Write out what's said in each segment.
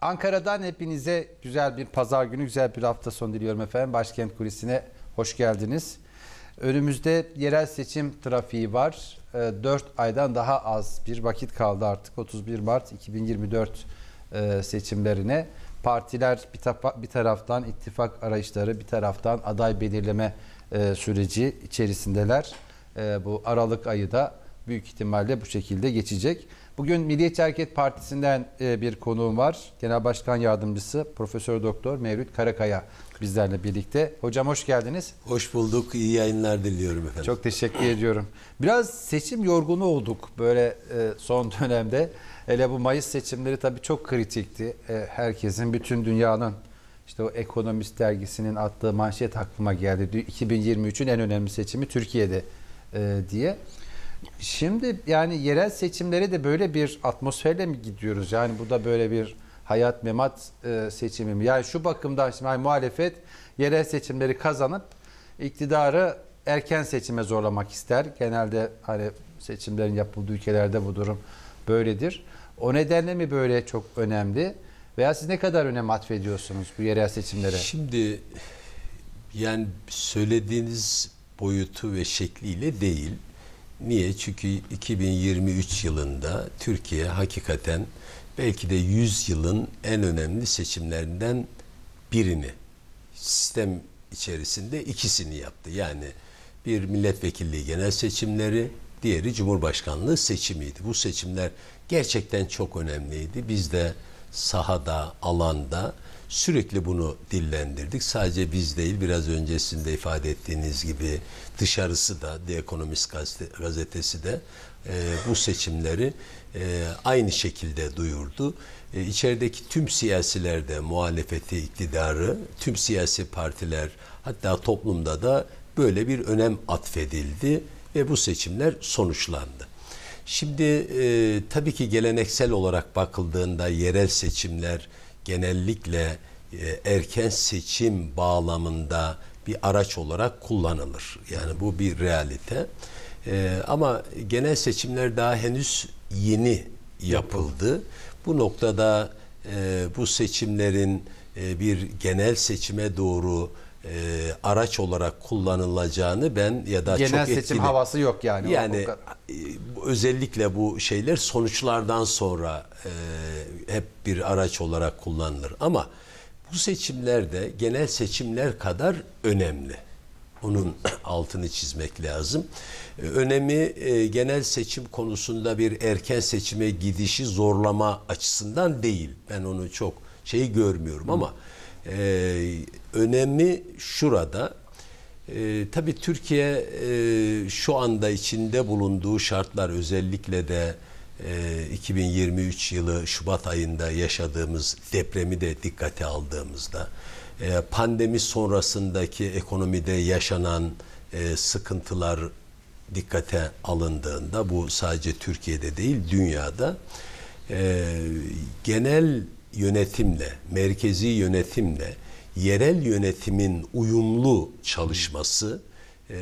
Ankara'dan hepinize güzel bir pazar günü, güzel bir hafta sonu diliyorum efendim. Başkent Kulisi'ne hoş geldiniz. Önümüzde yerel seçim trafiği var. 4 ee, aydan daha az bir vakit kaldı artık 31 Mart 2024 e, seçimlerine. Partiler bir, tapa, bir taraftan ittifak arayışları, bir taraftan aday belirleme e, süreci içerisindeler. E, bu Aralık ayı da büyük ihtimalle bu şekilde geçecek. Bugün Milliyetçi Hareket Partisi'nden e, bir konuğum var. Genel Başkan Yardımcısı Profesör Doktor Mevlüt Karakaya bizlerle birlikte. Hocam hoş geldiniz. Hoş bulduk. İyi yayınlar diliyorum efendim. Çok teşekkür ediyorum. Biraz seçim yorgunu olduk böyle e, son dönemde. Hele bu Mayıs seçimleri tabii çok kritikti. E, herkesin, bütün dünyanın işte o Ekonomist dergisinin attığı manşet aklıma geldi. 2023'ün en önemli seçimi Türkiye'de diye. Şimdi yani yerel seçimlere de böyle bir atmosferle mi gidiyoruz? Yani bu da böyle bir hayat memat e, seçimi mi? Yani şu bakımdan şimdi yani muhalefet yerel seçimleri kazanıp iktidarı erken seçime zorlamak ister. Genelde hani seçimlerin yapıldığı ülkelerde bu durum böyledir. O nedenle mi böyle çok önemli? Veya siz ne kadar önem atfediyorsunuz bu yerel seçimlere? Şimdi yani söylediğiniz boyutu ve şekliyle değil. Niye? Çünkü 2023 yılında Türkiye hakikaten belki de 100 yılın en önemli seçimlerinden birini sistem içerisinde ikisini yaptı. Yani bir milletvekilliği genel seçimleri, diğeri cumhurbaşkanlığı seçimiydi. Bu seçimler gerçekten çok önemliydi. Biz de sahada, alanda Sürekli bunu dillendirdik. Sadece biz değil biraz öncesinde ifade ettiğiniz gibi dışarısı da The Economist gazetesi de e, bu seçimleri e, aynı şekilde duyurdu. E, içerideki tüm siyasiler de muhalefeti, iktidarı, tüm siyasi partiler hatta toplumda da böyle bir önem atfedildi ve bu seçimler sonuçlandı. Şimdi e, tabii ki geleneksel olarak bakıldığında yerel seçimler genellikle e, erken seçim bağlamında bir araç olarak kullanılır. Yani bu bir realite. Ee, ama genel seçimler daha henüz yeni yapıldı. Bu noktada e, bu seçimlerin e, bir genel seçime doğru e, araç olarak kullanılacağını ben ya da genel çok seçim etkili, havası yok yani. Yani o, o e, özellikle bu şeyler sonuçlardan sonra e, hep bir araç olarak kullanılır. Ama bu seçimler de genel seçimler kadar önemli. Onun altını çizmek lazım. E, önemi e, genel seçim konusunda bir erken seçime gidişi zorlama açısından değil. Ben onu çok şey görmüyorum ama e, önemi şurada. E, tabii Türkiye e, şu anda içinde bulunduğu şartlar özellikle de 2023 ee, yılı Şubat ayında yaşadığımız depremi de dikkate aldığımızda e, pandemi sonrasındaki ekonomide yaşanan e, sıkıntılar dikkate alındığında bu sadece Türkiye'de değil dünyada e, genel yönetimle, merkezi yönetimle yerel yönetimin uyumlu çalışması e,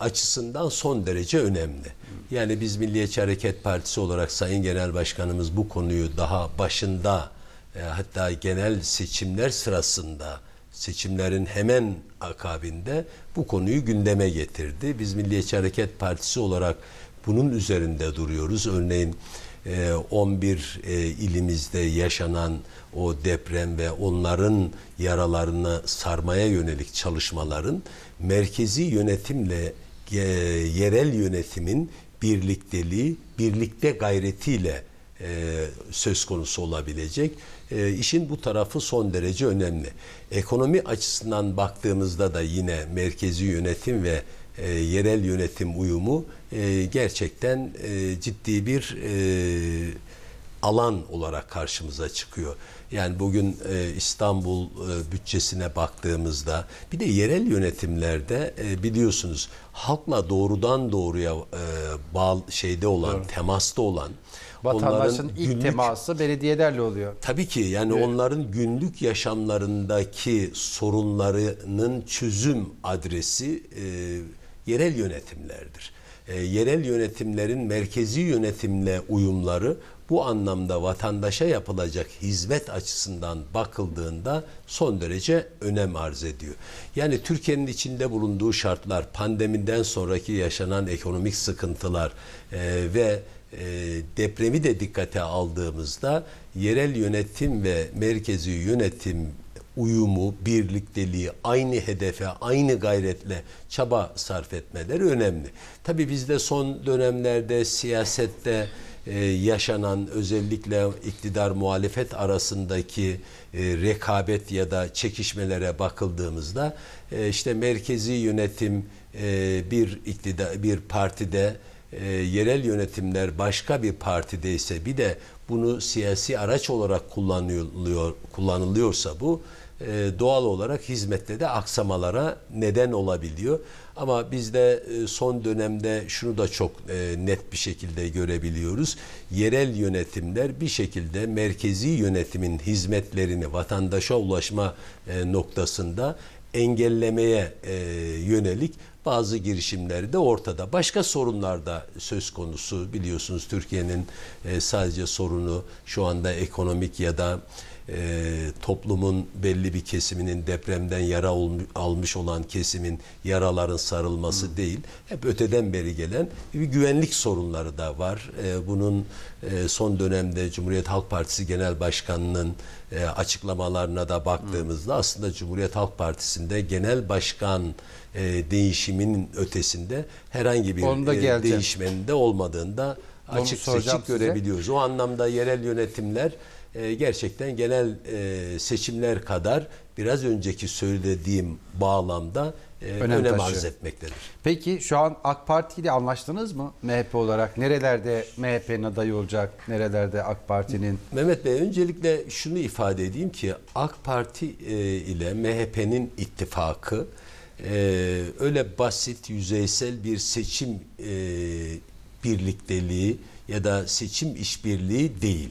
açısından son derece önemli. Yani biz Milliyetçi Hareket Partisi olarak Sayın Genel Başkanımız bu konuyu daha başında e, hatta genel seçimler sırasında seçimlerin hemen akabinde bu konuyu gündeme getirdi. Biz Milliyetçi Hareket Partisi olarak bunun üzerinde duruyoruz. Örneğin 11 e, e, ilimizde yaşanan o deprem ve onların yaralarını sarmaya yönelik çalışmaların merkezi yönetimle e, yerel yönetimin birlikteliği, birlikte gayretiyle e, söz konusu olabilecek. E, işin bu tarafı son derece önemli. Ekonomi açısından baktığımızda da yine merkezi yönetim ve e, yerel yönetim uyumu e, gerçekten e, ciddi bir e, alan olarak karşımıza çıkıyor. Yani bugün e, İstanbul e, bütçesine baktığımızda bir de yerel yönetimlerde e, biliyorsunuz halkla doğrudan doğruya e, bağ şeyde olan, Doğru. temasta olan vatandaşın ilk günlük, teması belediyelerle oluyor. Tabii ki yani evet. onların günlük yaşamlarındaki sorunlarının çözüm adresi e, yerel yönetimlerdir. E, yerel yönetimlerin merkezi yönetimle uyumları bu anlamda vatandaşa yapılacak hizmet açısından bakıldığında son derece önem arz ediyor. Yani Türkiye'nin içinde bulunduğu şartlar, pandemiden sonraki yaşanan ekonomik sıkıntılar e, ve e, depremi de dikkate aldığımızda yerel yönetim ve merkezi yönetim uyumu, birlikteliği, aynı hedefe, aynı gayretle çaba sarf etmeleri önemli. Tabii bizde son dönemlerde siyasette e, yaşanan özellikle iktidar muhalefet arasındaki e, rekabet ya da çekişmelere bakıldığımızda e, işte merkezi yönetim bir iktidar bir partide yerel yönetimler başka bir partide ise bir de bunu siyasi araç olarak kullanılıyor kullanılıyorsa bu doğal olarak hizmette de aksamalara neden olabiliyor. Ama biz de e, son dönemde şunu da çok e, net bir şekilde görebiliyoruz. Yerel yönetimler bir şekilde merkezi yönetimin hizmetlerini vatandaşa ulaşma e, noktasında engellemeye yönelik bazı girişimleri de ortada. Başka sorunlar da söz konusu biliyorsunuz Türkiye'nin sadece sorunu şu anda ekonomik ya da e, toplumun belli bir kesiminin depremden yara almış olan kesimin yaraların sarılması hmm. değil. Hep öteden beri gelen bir güvenlik sorunları da var. E, bunun e, son dönemde Cumhuriyet Halk Partisi Genel Başkanı'nın e, açıklamalarına da baktığımızda hmm. aslında Cumhuriyet Halk Partisi'nde genel başkan e, değişiminin ötesinde herhangi bir e, değişmenin de olmadığında açık seçik görebiliyoruz. O anlamda yerel yönetimler e, gerçekten genel e, seçimler kadar biraz önceki söylediğim bağlamda e, önem, önem arz etmektedir. Peki şu an AK Parti ile anlaştınız mı MHP olarak? Nerelerde MHP'nin adayı olacak? Nerelerde AK Parti'nin? Mehmet Bey öncelikle şunu ifade edeyim ki AK Parti e, ile MHP'nin ittifakı e, öyle basit yüzeysel bir seçim e, birlikteliği ya da seçim işbirliği değil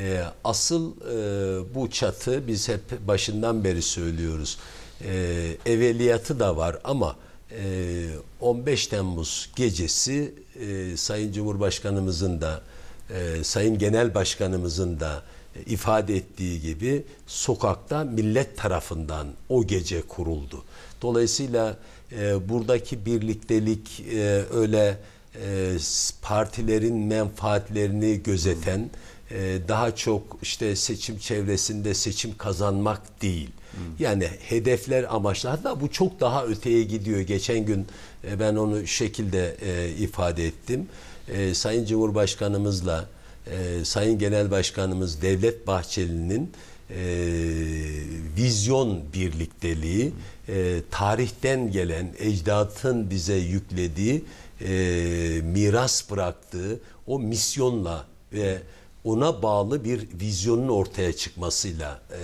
e, asıl e, bu çatı biz hep başından beri söylüyoruz. E, evveliyatı da var ama e, 15 Temmuz gecesi e, Sayın Cumhurbaşkanımızın da e, Sayın Genel Başkanımızın da e, ifade ettiği gibi sokakta millet tarafından o gece kuruldu. Dolayısıyla e, buradaki birliktelik e, öyle e, partilerin menfaatlerini gözeten hmm e, daha çok işte seçim çevresinde seçim kazanmak değil. Yani hedefler amaçlı. Hatta bu çok daha öteye gidiyor. Geçen gün e, ben onu şekilde e, ifade ettim. Sayın Cumhurbaşkanımızla Sayın Genel Başkanımız Devlet Bahçeli'nin e, vizyon birlikteliği, e, tarihten gelen ecdatın bize yüklediği, e, miras bıraktığı o misyonla ve ona bağlı bir vizyonun ortaya çıkmasıyla e,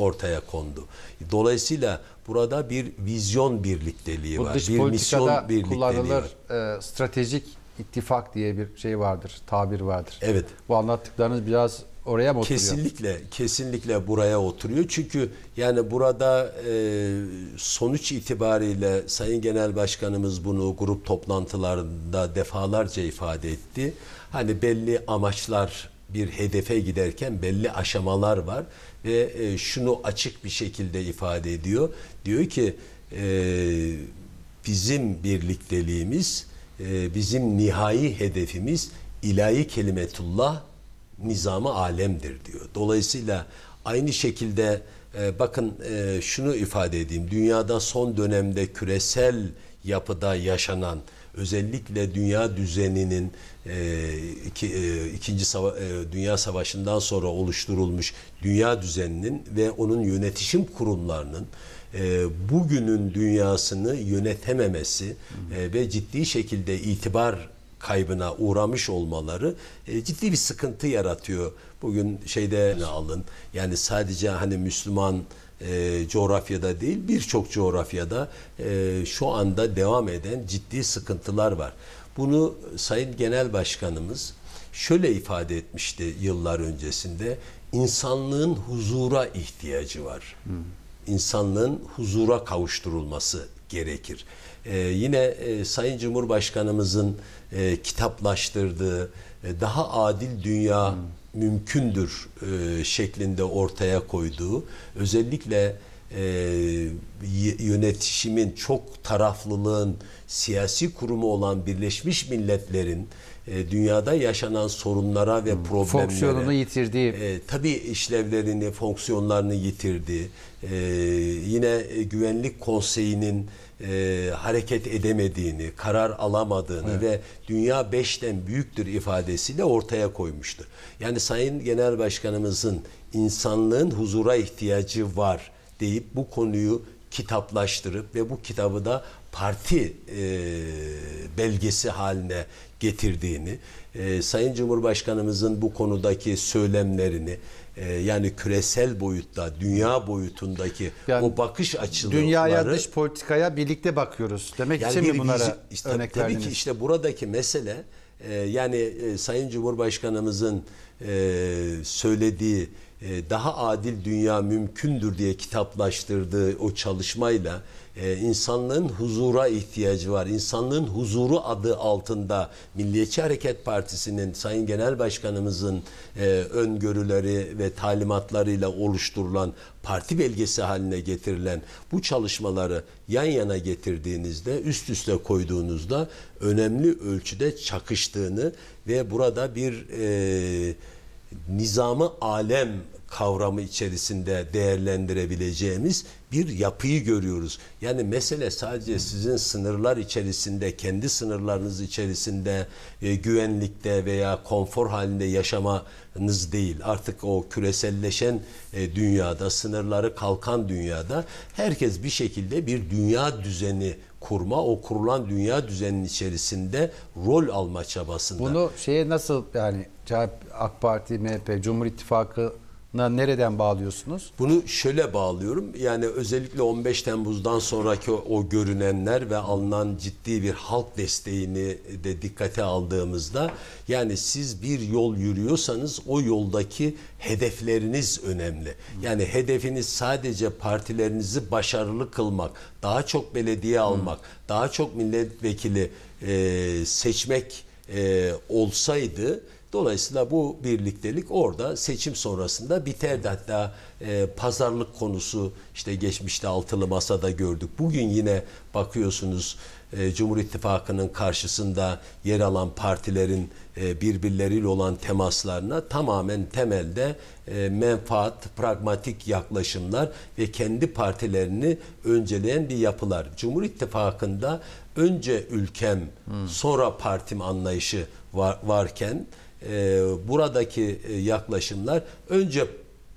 ortaya kondu. Dolayısıyla burada bir vizyon birlikteliği Bu var. Dış bir misyon birlikteliği kullanılır var. E, stratejik ittifak diye bir şey vardır, tabir vardır. Evet. Bu anlattıklarınız biraz oraya mı oturuyor? Kesinlikle, kesinlikle buraya oturuyor. Çünkü yani burada e, sonuç itibariyle Sayın Genel Başkanımız bunu grup toplantılarında defalarca ifade etti. Hani belli amaçlar bir hedefe giderken belli aşamalar var ve e, şunu açık bir şekilde ifade ediyor. Diyor ki e, bizim birlikteliğimiz, e, bizim nihai hedefimiz ilahi kelimetullah nizamı alemdir diyor. Dolayısıyla aynı şekilde e, bakın e, şunu ifade edeyim. Dünyada son dönemde küresel yapıda yaşanan özellikle dünya düzeninin e, iki, e, ikinci Sava e, Dünya Savaşı'ndan sonra oluşturulmuş dünya düzeninin ve onun yönetişim kurumlarının e, bugünün dünyasını yönetememesi e, ve ciddi şekilde itibar kaybına uğramış olmaları e, ciddi bir sıkıntı yaratıyor. Bugün şeyde alın yani sadece hani Müslüman e, coğrafyada değil birçok coğrafyada e, şu anda devam eden ciddi sıkıntılar var. Bunu Sayın Genel Başkanımız şöyle ifade etmişti yıllar öncesinde. İnsanlığın huzura ihtiyacı var. Hı. İnsanlığın huzura kavuşturulması gerekir. Ee, yine e, Sayın Cumhurbaşkanımızın e, kitaplaştırdığı e, daha adil dünya hmm. mümkündür e, şeklinde ortaya koyduğu özellikle e, yönetişimin, çok taraflılığın, siyasi kurumu olan Birleşmiş Milletler'in e, dünyada yaşanan sorunlara ve hmm, problemlere fonksiyonunu yitirdiği e, tabii işlevlerini, fonksiyonlarını yitirdi. E, yine e, Güvenlik Konseyi'nin e, hareket edemediğini, karar alamadığını evet. ve dünya beşten büyüktür ifadesiyle ortaya koymuştu. Yani Sayın Genel Başkanımızın insanlığın huzura ihtiyacı var deyip bu konuyu kitaplaştırıp ve bu kitabı da parti e, belgesi haline getirdiğini, e, Sayın Cumhurbaşkanımızın bu konudaki söylemlerini, e, yani küresel boyutta, dünya boyutundaki yani, o bakış açıları... Dünyaya, dış politikaya birlikte bakıyoruz. Demek yani için bir, mi bunlara işte, örnek tabii verdiniz? ki işte buradaki mesele, e, yani e, Sayın Cumhurbaşkanımızın e, söylediği e, daha adil dünya mümkündür diye kitaplaştırdığı o çalışmayla e, insanlığın huzura ihtiyacı var. İnsanlığın huzuru adı altında Milliyetçi Hareket Partisi'nin Sayın Genel Başkanımızın e, öngörüleri ve talimatlarıyla oluşturulan parti belgesi haline getirilen bu çalışmaları yan yana getirdiğinizde, üst üste koyduğunuzda önemli ölçüde çakıştığını ve burada bir e, nizamı alem kavramı içerisinde değerlendirebileceğimiz bir yapıyı görüyoruz. Yani mesele sadece sizin sınırlar içerisinde, kendi sınırlarınız içerisinde e, güvenlikte veya konfor halinde yaşamanız değil. Artık o küreselleşen e, dünyada, sınırları kalkan dünyada herkes bir şekilde bir dünya düzeni kurma, o kurulan dünya düzeninin içerisinde rol alma çabasında. Bunu şeye nasıl yani AK Parti, MHP, Cumhur İttifakı'na nereden bağlıyorsunuz? Bunu şöyle bağlıyorum. Yani özellikle 15 Temmuz'dan sonraki o, o görünenler ve alınan ciddi bir halk desteğini de dikkate aldığımızda yani siz bir yol yürüyorsanız o yoldaki hedefleriniz önemli. Yani hedefiniz sadece partilerinizi başarılı kılmak, daha çok belediye almak, daha çok milletvekili e, seçmek e, olsaydı Dolayısıyla bu birliktelik orada seçim sonrasında biterdi. Hatta e, pazarlık konusu işte geçmişte altılı masada gördük. Bugün yine bakıyorsunuz e, Cumhur İttifakı'nın karşısında yer alan partilerin e, birbirleriyle olan temaslarına tamamen temelde e, menfaat, pragmatik yaklaşımlar ve kendi partilerini önceleyen bir yapılar. Cumhur İttifakı'nda önce ülkem, hmm. sonra partim anlayışı var, varken e, buradaki e, yaklaşımlar önce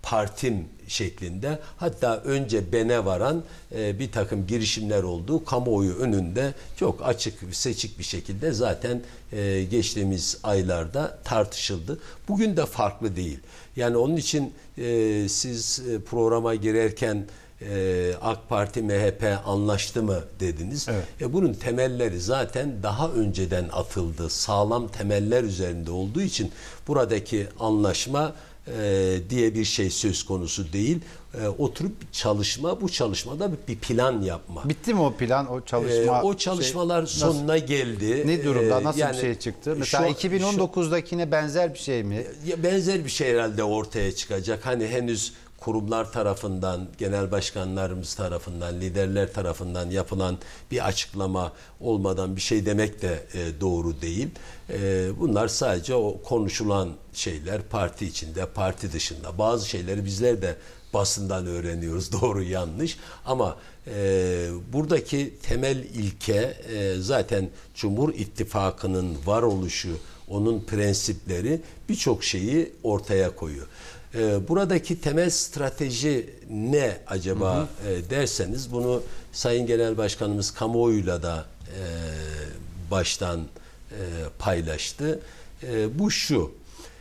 partim şeklinde hatta önce bene varan e, bir takım girişimler oldu. Kamuoyu önünde çok açık seçik bir şekilde zaten e, geçtiğimiz aylarda tartışıldı. Bugün de farklı değil. Yani onun için e, siz e, programa girerken e, AK Parti MHP anlaştı mı dediniz. Evet. E, bunun temelleri zaten daha önceden atıldı. Sağlam temeller üzerinde olduğu için buradaki anlaşma e, diye bir şey söz konusu değil. E, oturup çalışma bu çalışmada bir plan yapma. Bitti mi o plan o e, çalışma? o şey çalışmalar şey, sonuna nasıl, geldi. Ne durumda nasıl yani, bir şey çıktı? Mesela şu, 2019'dakine benzer bir şey mi? Benzer bir şey herhalde ortaya çıkacak. Hani henüz kurumlar tarafından, genel başkanlarımız tarafından, liderler tarafından yapılan bir açıklama olmadan bir şey demek de e, doğru değil. E, bunlar sadece o konuşulan şeyler parti içinde, parti dışında. Bazı şeyleri bizler de basından öğreniyoruz doğru yanlış ama e, buradaki temel ilke e, zaten Cumhur İttifakı'nın varoluşu, onun prensipleri birçok şeyi ortaya koyuyor. E, buradaki temel strateji ne acaba hı hı. E, derseniz bunu Sayın Genel Başkanımız kamuoyuyla da e, baştan e, paylaştı. E, bu şu.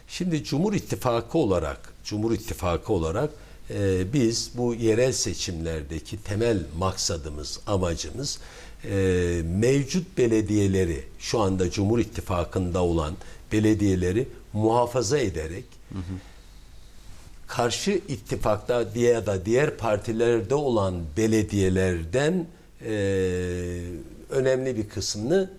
Şimdi Cumhur İttifakı olarak Cumhur İttifakı olarak e, biz bu yerel seçimlerdeki temel maksadımız, amacımız e, mevcut belediyeleri şu anda Cumhur İttifakı'nda olan belediyeleri muhafaza ederek hı hı karşı ittifakta diye da diğer partilerde olan belediyelerden e, önemli bir kısmını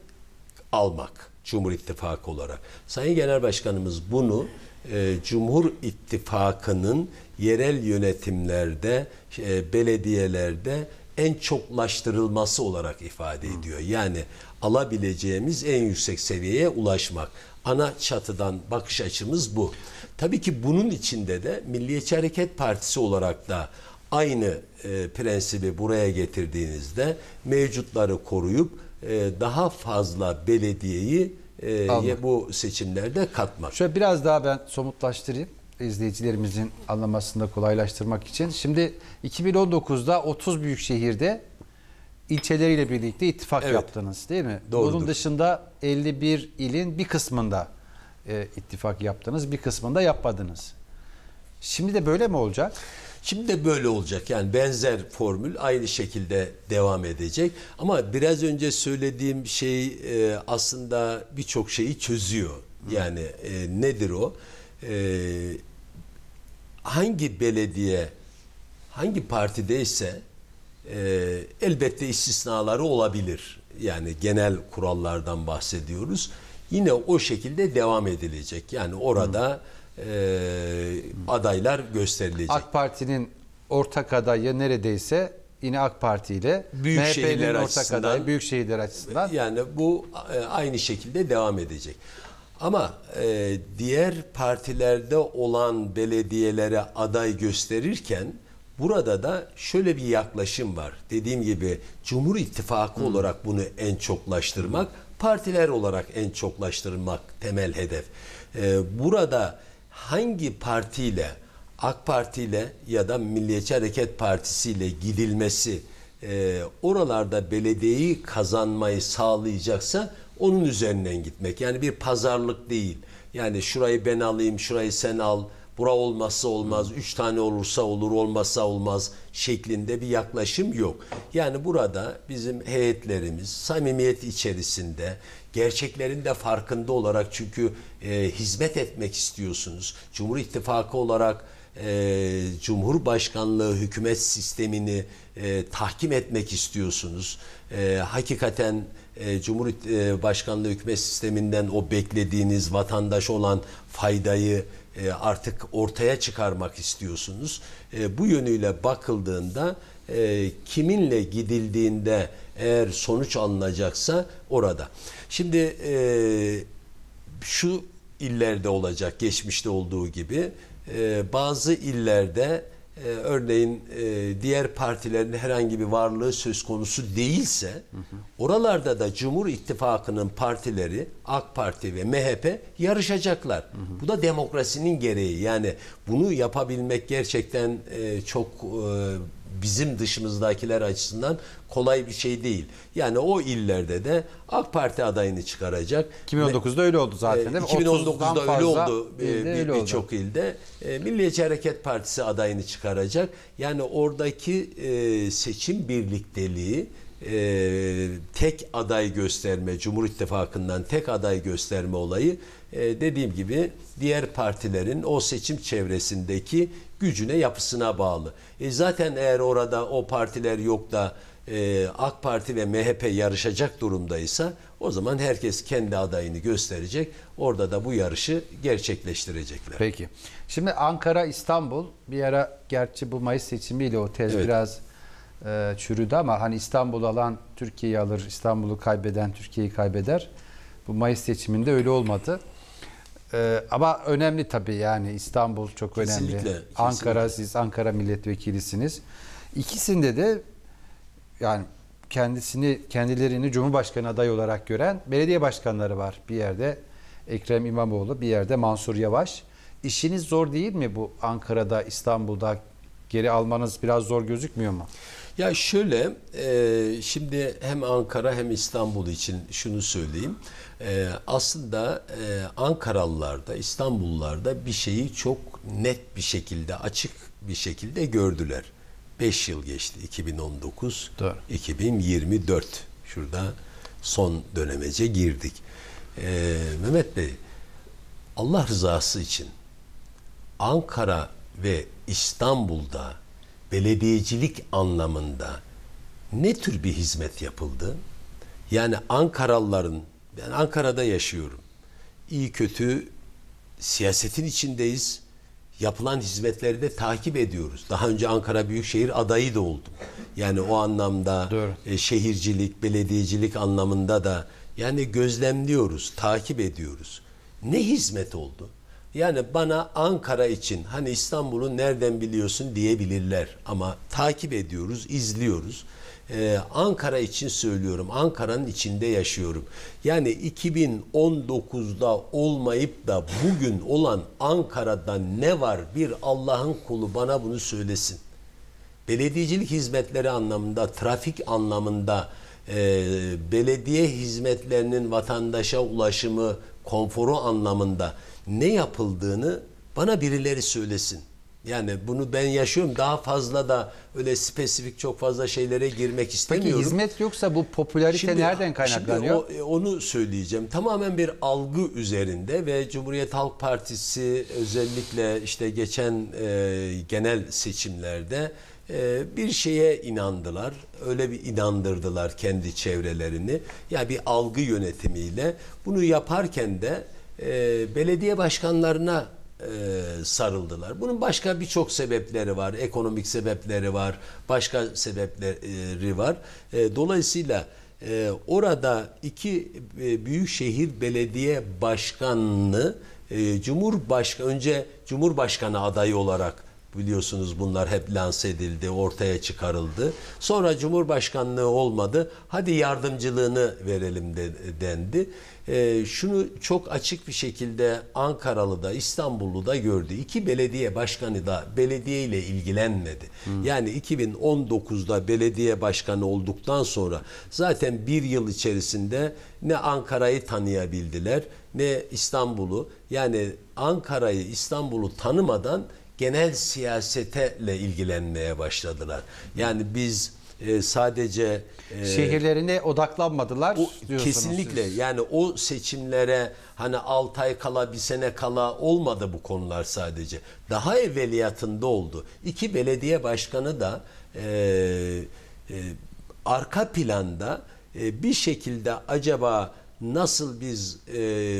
almak Cumhur İttifakı olarak. Sayın Genel Başkanımız bunu e, Cumhur İttifakı'nın yerel yönetimlerde, e, belediyelerde en çoklaştırılması olarak ifade ediyor. Yani alabileceğimiz en yüksek seviyeye ulaşmak. Ana çatıdan bakış açımız bu. Tabii ki bunun içinde de Milliyetçi Hareket Partisi olarak da aynı e, prensibi buraya getirdiğinizde mevcutları koruyup e, daha fazla belediyeyi e, bu seçimlerde katmak. Şöyle biraz daha ben somutlaştırayım izleyicilerimizin anlamasını da kolaylaştırmak için. Şimdi 2019'da 30 büyük şehirde ilçeleriyle birlikte ittifak evet. yaptınız değil mi? Doğrudur. Bunun dışında 51 ilin bir kısmında e, ittifak yaptınız. Bir kısmında yapmadınız. Şimdi de böyle mi olacak? Şimdi de böyle olacak. Yani benzer formül aynı şekilde devam edecek. Ama biraz önce söylediğim şey e, aslında birçok şeyi çözüyor. Yani e, nedir o? E, hangi belediye hangi partideyse e, elbette istisnaları olabilir. Yani genel kurallardan bahsediyoruz yine o şekilde devam edilecek. Yani orada hmm. e, adaylar gösterilecek. AK Parti'nin ortak adayı neredeyse yine AK Parti ile büyük MHP'nin ortak adayı büyük şehirler açısından. Yani bu e, aynı şekilde devam edecek. Ama e, diğer partilerde olan belediyelere aday gösterirken burada da şöyle bir yaklaşım var. Dediğim gibi Cumhur İttifakı Hı. olarak bunu en çoklaştırmak. Hı partiler olarak en çoklaştırmak temel hedef. E, burada hangi partiyle AK Parti ile ya da Milliyetçi Hareket Partisi ile gidilmesi e, oralarda belediyeyi kazanmayı sağlayacaksa onun üzerinden gitmek. Yani bir pazarlık değil. Yani şurayı ben alayım, şurayı sen al, bura olmazsa olmaz, üç tane olursa olur, olmazsa olmaz şeklinde bir yaklaşım yok. Yani burada bizim heyetlerimiz samimiyet içerisinde, gerçeklerin de farkında olarak çünkü e, hizmet etmek istiyorsunuz. Cumhur İttifakı olarak e, Cumhurbaşkanlığı hükümet sistemini e, tahkim etmek istiyorsunuz. E, hakikaten e, Cumhurbaşkanlığı e, hükümet sisteminden o beklediğiniz vatandaş olan faydayı e, artık ortaya çıkarmak istiyorsunuz. E, bu yönüyle bakıldığında e, kiminle gidildiğinde eğer sonuç alınacaksa orada. Şimdi şu illerde olacak geçmişte olduğu gibi bazı illerde e, örneğin e, diğer partilerin herhangi bir varlığı söz konusu değilse hı hı. oralarda da Cumhur İttifakı'nın partileri AK Parti ve MHP yarışacaklar. Hı hı. Bu da demokrasinin gereği. Yani bunu yapabilmek gerçekten e, çok e, bizim dışımızdakiler açısından kolay bir şey değil. Yani o illerde de AK Parti adayını çıkaracak. 2019'da öyle oldu zaten e, değil mi? 2019'da e, öyle oldu birçok bir, ilde. E, Milliyetçi Hareket Partisi adayını çıkaracak. Yani oradaki seçim birlikteliği e, tek aday gösterme, Cumhur İttifakı'ndan tek aday gösterme olayı e, dediğim gibi diğer partilerin o seçim çevresindeki gücüne, yapısına bağlı. E, zaten eğer orada o partiler yok da e, AK Parti ve MHP yarışacak durumdaysa o zaman herkes kendi adayını gösterecek. Orada da bu yarışı gerçekleştirecekler. Peki. Şimdi Ankara, İstanbul bir ara gerçi bu Mayıs seçimiyle o tez evet. biraz e, çürüdü ama hani İstanbul alan Türkiye'yi alır, İstanbul'u kaybeden Türkiye'yi kaybeder. Bu Mayıs seçiminde öyle olmadı. E, ama önemli tabii yani İstanbul çok önemli. Kesinlikle, kesinlikle. Ankara siz Ankara milletvekilisiniz. İkisinde de yani kendisini kendilerini Cumhurbaşkanı adayı olarak gören belediye başkanları var. Bir yerde Ekrem İmamoğlu, bir yerde Mansur Yavaş. İşiniz zor değil mi bu Ankara'da, İstanbul'da geri almanız biraz zor gözükmüyor mu? Ya şöyle, e, şimdi hem Ankara hem İstanbul için şunu söyleyeyim. E, aslında e, Ankaralılarda, İstanbullularda bir şeyi çok net bir şekilde, açık bir şekilde gördüler. 5 yıl geçti. 2019, Doğru. 2024. Şurada son dönemece girdik. E, Mehmet Bey, Allah rızası için Ankara ve İstanbul'da belediyecilik anlamında ne tür bir hizmet yapıldı? Yani Ankaralıların, ben Ankara'da yaşıyorum. İyi kötü siyasetin içindeyiz. Yapılan hizmetleri de takip ediyoruz. Daha önce Ankara Büyükşehir adayı da oldum. Yani o anlamda e, şehircilik, belediyecilik anlamında da yani gözlemliyoruz, takip ediyoruz. Ne hizmet oldu? Yani bana Ankara için hani İstanbul'u nereden biliyorsun diyebilirler ama takip ediyoruz, izliyoruz. Ee, Ankara için söylüyorum. Ankara'nın içinde yaşıyorum. Yani 2019'da olmayıp da bugün olan Ankara'da ne var? Bir Allah'ın kulu bana bunu söylesin. Belediyecilik hizmetleri anlamında, trafik anlamında, e, belediye hizmetlerinin vatandaşa ulaşımı, konforu anlamında ne yapıldığını bana birileri söylesin. Yani bunu ben yaşıyorum. Daha fazla da öyle spesifik çok fazla şeylere girmek istemiyorum. Peki hizmet yoksa bu popülarite şimdi, nereden kaynaklanıyor? Şimdi o, e, onu söyleyeceğim. Tamamen bir algı üzerinde ve Cumhuriyet Halk Partisi özellikle işte geçen e, genel seçimlerde e, bir şeye inandılar. Öyle bir inandırdılar kendi çevrelerini. Ya yani bir algı yönetimiyle bunu yaparken de e, belediye başkanlarına e, sarıldılar. Bunun başka birçok sebepleri var. Ekonomik sebepleri var. Başka sebepleri var. E, dolayısıyla orada iki e, büyükşehir belediye başkanını e, Cumhurbaşkanı önce Cumhurbaşkanı adayı olarak Biliyorsunuz bunlar hep lanse edildi, ortaya çıkarıldı. Sonra Cumhurbaşkanlığı olmadı. Hadi yardımcılığını verelim de, dendi. E, şunu çok açık bir şekilde Ankaralı da İstanbullu da gördü. İki belediye başkanı da belediye ile ilgilenmedi. Hmm. Yani 2019'da belediye başkanı olduktan sonra zaten bir yıl içerisinde ne Ankara'yı tanıyabildiler ne İstanbul'u. Yani Ankara'yı İstanbul'u tanımadan genel siyasetle ilgilenmeye başladılar. Yani biz e, sadece e, şehirlerine odaklanmadılar o, kesinlikle siz. yani o seçimlere hani 6 ay kala bir sene kala olmadı bu konular sadece daha evveliyatında oldu iki belediye başkanı da e, e, arka planda e, bir şekilde acaba nasıl biz e,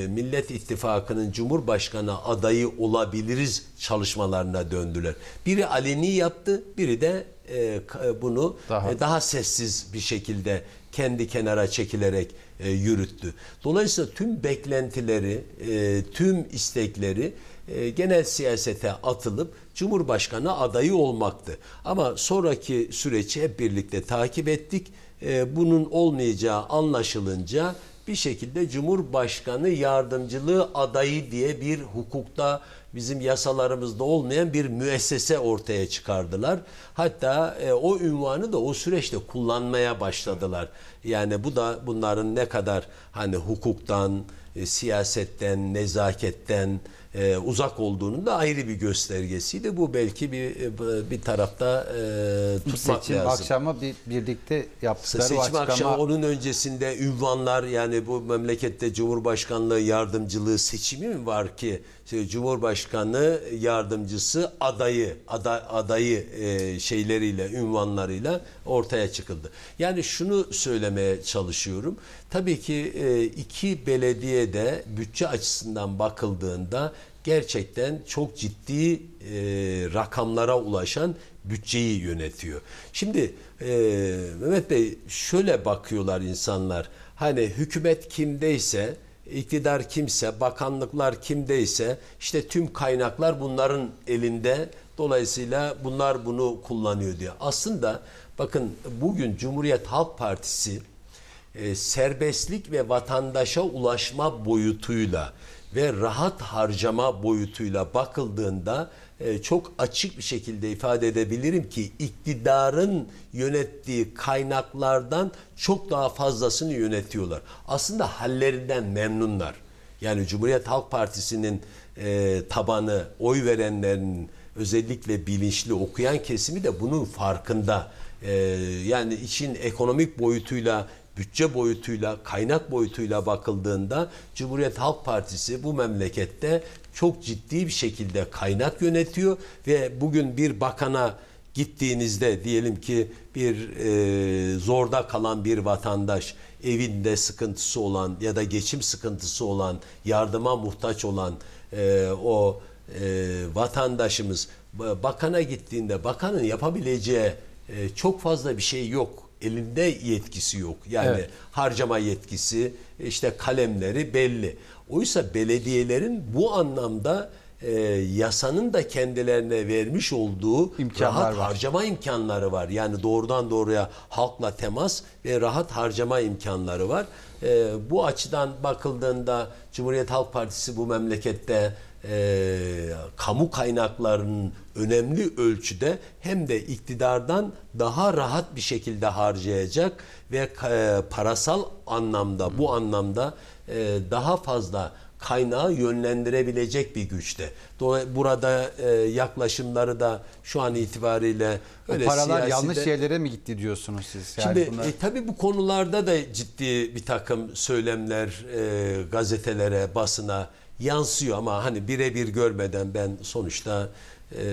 Millet İttifakı'nın Cumhurbaşkanı adayı olabiliriz çalışmalarına döndüler. Biri aleni yaptı, biri de e, e bunu daha. E, daha sessiz bir şekilde kendi kenara çekilerek e, yürüttü. Dolayısıyla tüm beklentileri, e, tüm istekleri e, genel siyasete atılıp Cumhurbaşkanı adayı olmaktı. Ama sonraki süreci hep birlikte takip ettik. E, bunun olmayacağı anlaşılınca bir şekilde Cumhurbaşkanı yardımcılığı adayı diye bir hukukta bizim yasalarımızda olmayan bir müessese ortaya çıkardılar. Hatta e, o ünvanı da o süreçte kullanmaya başladılar. Yani bu da bunların ne kadar hani hukuktan, e, siyasetten, nezaketten, e, uzak olduğunun da ayrı bir göstergesiydi. Bu belki bir e, bir tarafta e, tutmak Seçim lazım. akşamı bir, birlikte yaptıkları Seçim açıklama... akşamı onun öncesinde ünvanlar yani bu memlekette Cumhurbaşkanlığı yardımcılığı seçimi mi var ki şey, Cumhurbaşkanı yardımcısı adayı aday, adayı e, şeyleriyle ünvanlarıyla ortaya çıkıldı. Yani şunu söylemeye çalışıyorum. Tabii ki e, iki de bütçe açısından bakıldığında gerçekten çok ciddi e, rakamlara ulaşan bütçeyi yönetiyor. Şimdi e, Mehmet Bey şöyle bakıyorlar insanlar. Hani hükümet kimdeyse iktidar kimse, bakanlıklar kimdeyse işte tüm kaynaklar bunların elinde. Dolayısıyla bunlar bunu kullanıyor diye. Aslında bakın bugün Cumhuriyet Halk Partisi e, serbestlik ve vatandaşa ulaşma boyutuyla ve rahat harcama boyutuyla bakıldığında e, çok açık bir şekilde ifade edebilirim ki iktidarın yönettiği kaynaklardan çok daha fazlasını yönetiyorlar. Aslında hallerinden memnunlar. Yani Cumhuriyet Halk Partisi'nin e, tabanı, oy verenlerin özellikle bilinçli okuyan kesimi de bunun farkında. E, yani için ekonomik boyutuyla bütçe boyutuyla, kaynak boyutuyla bakıldığında Cumhuriyet Halk Partisi bu memlekette çok ciddi bir şekilde kaynak yönetiyor ve bugün bir bakana gittiğinizde diyelim ki bir e, zorda kalan bir vatandaş evinde sıkıntısı olan ya da geçim sıkıntısı olan yardıma muhtaç olan e, o e, vatandaşımız bakana gittiğinde bakanın yapabileceği e, çok fazla bir şey yok elinde yetkisi yok. Yani evet. harcama yetkisi, işte kalemleri belli. Oysa belediyelerin bu anlamda e, yasanın da kendilerine vermiş olduğu İmkanlar rahat var. harcama imkanları var. Yani doğrudan doğruya halkla temas ve rahat harcama imkanları var. E, bu açıdan bakıldığında Cumhuriyet Halk Partisi bu memlekette e, kamu kaynaklarının önemli ölçüde hem de iktidardan daha rahat bir şekilde harcayacak ve e, parasal anlamda bu anlamda e, daha fazla kaynağı yönlendirebilecek bir güçte. Dolayısıyla burada e, yaklaşımları da şu an itibariyle öyle o paralar siyaside... yanlış yerlere mi gitti diyorsunuz siz? Yani Şimdi bunlar... e, tabii bu konularda da ciddi bir takım söylemler e, gazetelere, basına yansıyor ama hani birebir görmeden ben sonuçta e,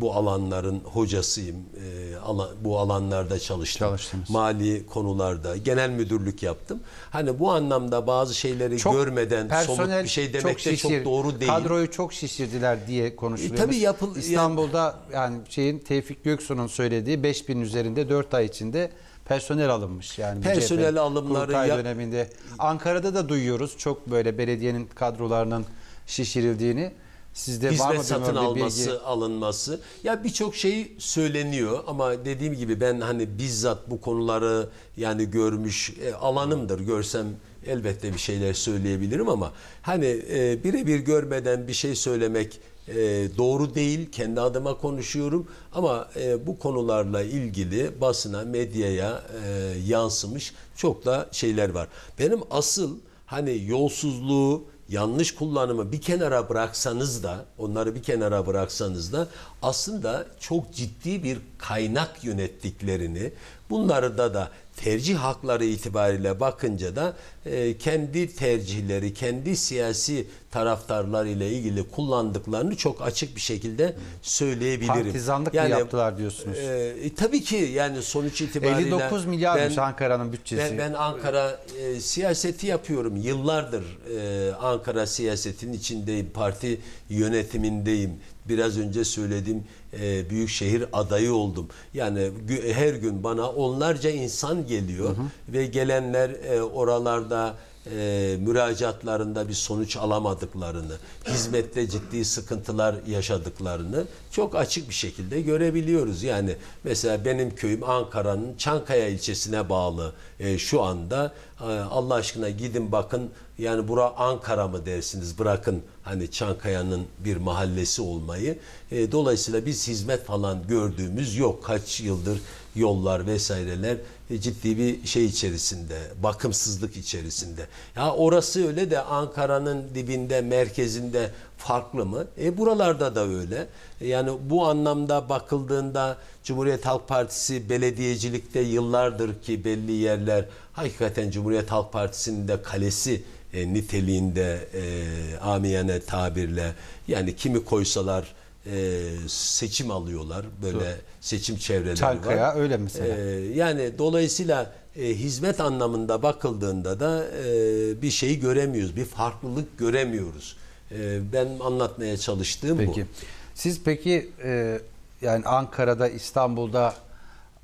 bu alanların hocasıyım. E, ala, bu alanlarda çalıştım. Çalıştınız. Mali konularda genel müdürlük yaptım. Hani bu anlamda bazı şeyleri çok görmeden somut bir şey demek çok şişir, de çok doğru değil. Kadroyu çok şişirdiler diye konuşuluyor. E, tabii yapıl İstanbul'da yani şeyin Tevfik Göksu'nun söylediği 5000 üzerinde 4 ay içinde personel alınmış. Yani Personel alımları Kurultay ya- döneminde. Ankara'da da duyuyoruz çok böyle belediyenin kadrolarının şişirildiğini. Sizde var mı satın alması, bilgi? alınması. Ya birçok şey söyleniyor ama dediğim gibi ben hani bizzat bu konuları yani görmüş e, alanımdır. Görsem elbette bir şeyler söyleyebilirim ama hani e, birebir görmeden bir şey söylemek ee, doğru değil. Kendi adıma konuşuyorum ama e, bu konularla ilgili basına, medyaya e, yansımış çok da şeyler var. Benim asıl hani yolsuzluğu, yanlış kullanımı bir kenara bıraksanız da, onları bir kenara bıraksanız da aslında çok ciddi bir kaynak yönettiklerini, Bunlarda da tercih hakları itibariyle bakınca da e, kendi tercihleri, kendi siyasi taraftarlar ile ilgili kullandıklarını çok açık bir şekilde söyleyebilirim. Partizanlık yani, mı yaptılar diyorsunuz? E, e, tabii ki yani sonuç itibariyle 59 milyar. Ankara'nın bütçesi. Ben, ben Ankara e, siyaseti yapıyorum. Yıllardır e, Ankara siyasetinin içindeyim. Parti yönetimindeyim biraz önce söyledim e, şehir adayı oldum. Yani her gün bana onlarca insan geliyor hı hı. ve gelenler e, oralarda e, müracaatlarında bir sonuç alamadıklarını, hizmette ciddi sıkıntılar yaşadıklarını çok açık bir şekilde görebiliyoruz. Yani mesela benim köyüm Ankara'nın Çankaya ilçesine bağlı e, şu anda. E, Allah aşkına gidin bakın yani bura Ankara mı dersiniz bırakın hani Çankaya'nın bir mahallesi olmayı. E, dolayısıyla biz hizmet falan gördüğümüz yok kaç yıldır yollar vesaireler e, ciddi bir şey içerisinde, bakımsızlık içerisinde. Ya orası öyle de Ankara'nın dibinde, merkezinde farklı mı? E buralarda da öyle. E, yani bu anlamda bakıldığında Cumhuriyet Halk Partisi belediyecilikte yıllardır ki belli yerler hakikaten Cumhuriyet Halk Partisi'nin de kalesi e, niteliğinde e, amiyane tabirle yani kimi koysalar e, seçim alıyorlar. Böyle Doğru. seçim çevreleri Çankaya, var. öyle mesela. E, yani dolayısıyla e, hizmet anlamında bakıldığında da e, bir şeyi göremiyoruz. Bir farklılık göremiyoruz. E, ben anlatmaya çalıştığım peki. bu. Siz peki e, yani Ankara'da, İstanbul'da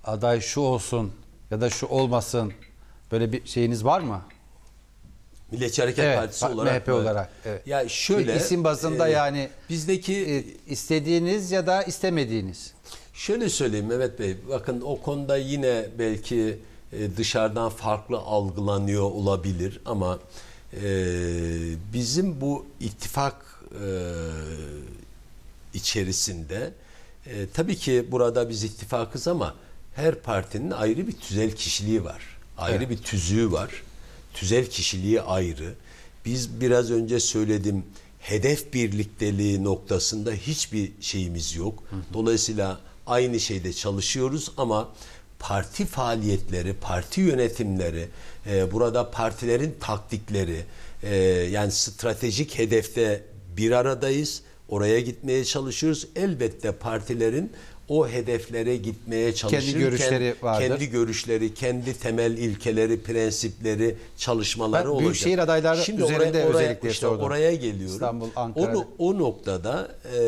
aday şu olsun ya da şu olmasın böyle bir şeyiniz var mı? Milliyetçi Hareket evet, Partisi olarak. MHP böyle. olarak. Evet. Ya şöyle isim bazında e, yani bizdeki e, istediğiniz ya da istemediğiniz. Şöyle söyleyeyim Mehmet Bey. Bakın o konuda yine belki e, dışarıdan farklı algılanıyor olabilir ama e, bizim bu ittifak e, içerisinde e, tabii ki burada biz ittifakız ama her partinin ayrı bir tüzel kişiliği var. Ayrı evet. bir tüzüğü var tüzel kişiliği ayrı. Biz biraz önce söyledim hedef birlikteliği noktasında hiçbir şeyimiz yok. Dolayısıyla aynı şeyde çalışıyoruz ama parti faaliyetleri, parti yönetimleri, e, burada partilerin taktikleri, e, yani stratejik hedefte bir aradayız. Oraya gitmeye çalışıyoruz. Elbette partilerin o hedeflere gitmeye çalışırken kendi görüşleri vardır. Kendi görüşleri, kendi temel ilkeleri, prensipleri, çalışmaları ben olacak. Büyükşehir adayları Şimdi üzerinde oraya, özellikle işte sordum. Oraya geliyorum. İstanbul, Ankara. O, o noktada e,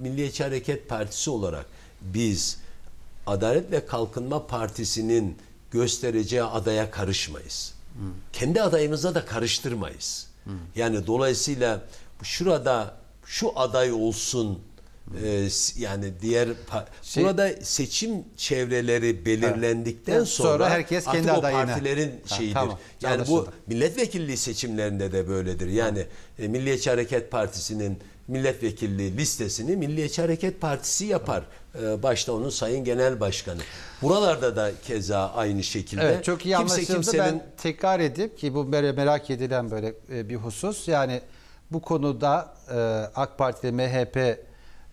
Milliyetçi Hareket Partisi olarak biz Adalet ve Kalkınma Partisi'nin göstereceği adaya karışmayız. Hmm. Kendi adayımıza da karıştırmayız. Hmm. Yani dolayısıyla şurada şu aday olsun ee, yani diğer şey, burada seçim çevreleri belirlendikten sonra, sonra herkes kendi artık adayına. o partilerin ha, şeyidir. Tamam, yani bu milletvekilliği seçimlerinde de böyledir. Yani e, Milliyetçi Hareket Partisi'nin milletvekilliği listesini Milliyetçi Hareket Partisi yapar. Ee, başta onun Sayın Genel Başkanı. Buralarda da keza aynı şekilde. Evet, çok iyi Kimse kimsenin... ben tekrar edip ki bu merak edilen böyle e, bir husus. Yani bu konuda e, AK Parti ve MHP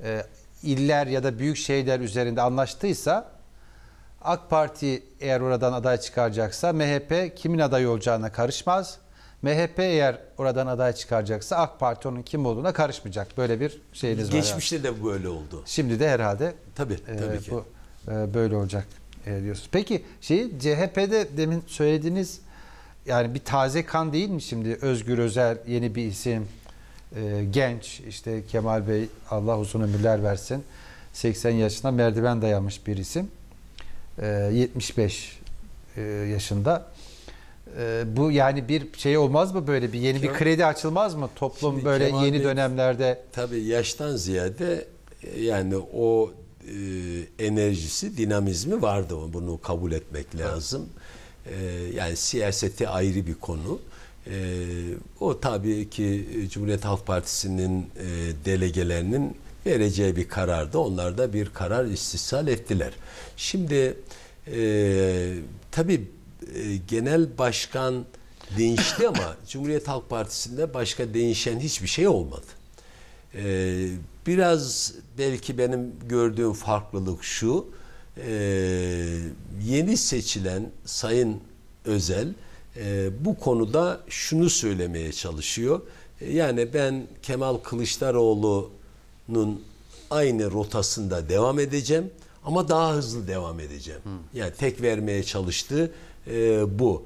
e, iller ya da büyük şehirler üzerinde anlaştıysa AK Parti eğer oradan aday çıkaracaksa MHP kimin aday olacağına karışmaz. MHP eğer oradan aday çıkaracaksa AK Parti onun kim olduğuna karışmayacak. Böyle bir şeyiniz Geçmişte var. Geçmişte yani. de böyle oldu. Şimdi de herhalde tabii, e, tabii e, ki. bu e, böyle olacak e, diyorsunuz. Peki şeyi CHP'de demin söylediğiniz yani bir taze kan değil mi şimdi Özgür Özel yeni bir isim ee, genç işte Kemal Bey Allah uzun ömürler versin 80 yaşında merdiven dayamış bir isim 75 ee, e, yaşında ee, bu yani bir şey olmaz mı böyle bir yeni Kemal, bir kredi açılmaz mı toplum Şimdi böyle Kemal yeni Bey, dönemlerde tabi yaştan ziyade e, yani o e, enerjisi dinamizmi vardı bunu kabul etmek lazım e, yani siyaseti ayrı bir konu e, o tabii ki e, Cumhuriyet Halk Partisi'nin e, delegelerinin vereceği bir karardı. Onlar da bir karar istisal ettiler. Şimdi e, tabii e, genel başkan değişti ama Cumhuriyet Halk Partisi'nde başka değişen hiçbir şey olmadı. E, biraz belki benim gördüğüm farklılık şu, e, yeni seçilen Sayın Özel ee, bu konuda şunu söylemeye çalışıyor. Ee, yani ben Kemal Kılıçdaroğlu'nun aynı rotasında devam edeceğim ama daha hızlı devam edeceğim. Yani tek vermeye çalıştığı e, bu.